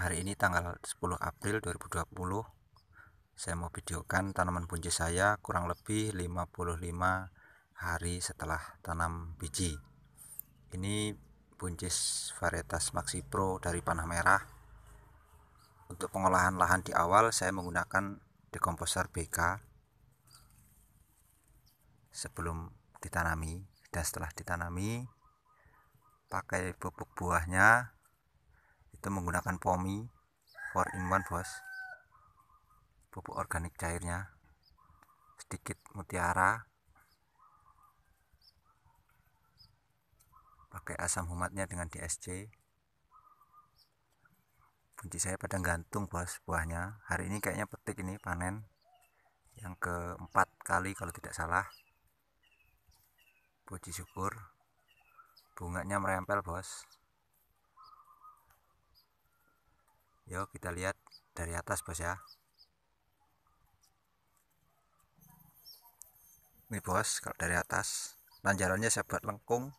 hari ini tanggal 10 April 2020 saya mau videokan tanaman buncis saya kurang lebih 55 hari setelah tanam biji ini buncis varietas Maxi Pro dari panah merah untuk pengolahan lahan di awal saya menggunakan dekomposer BK sebelum ditanami dan setelah ditanami pakai pupuk buahnya itu menggunakan POMI 4 in 1 bos pupuk organik cairnya sedikit mutiara pakai asam humatnya dengan DSC kunci saya pada gantung bos buahnya hari ini kayaknya petik ini panen yang keempat kali kalau tidak salah puji syukur bunganya merempel bos yuk kita lihat dari atas bos ya ini bos kalau dari atas lanjarannya saya buat lengkung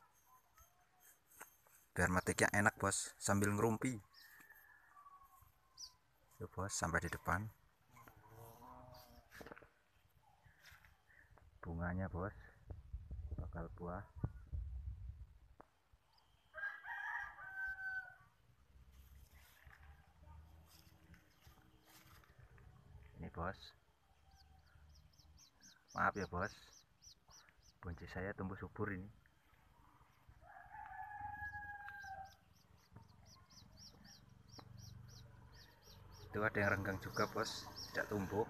biar metiknya enak bos sambil ngerumpi yuk bos sampai di depan bunganya bos bakal buah bos maaf ya bos boncis saya tumbuh subur ini itu ada yang renggang juga bos tidak tumbuh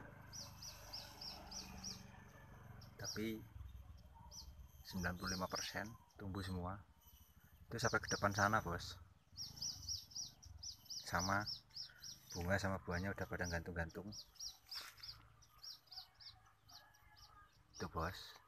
tapi 95% tumbuh semua itu sampai ke depan sana bos sama bunga sama buahnya udah pada gantung-gantung the bus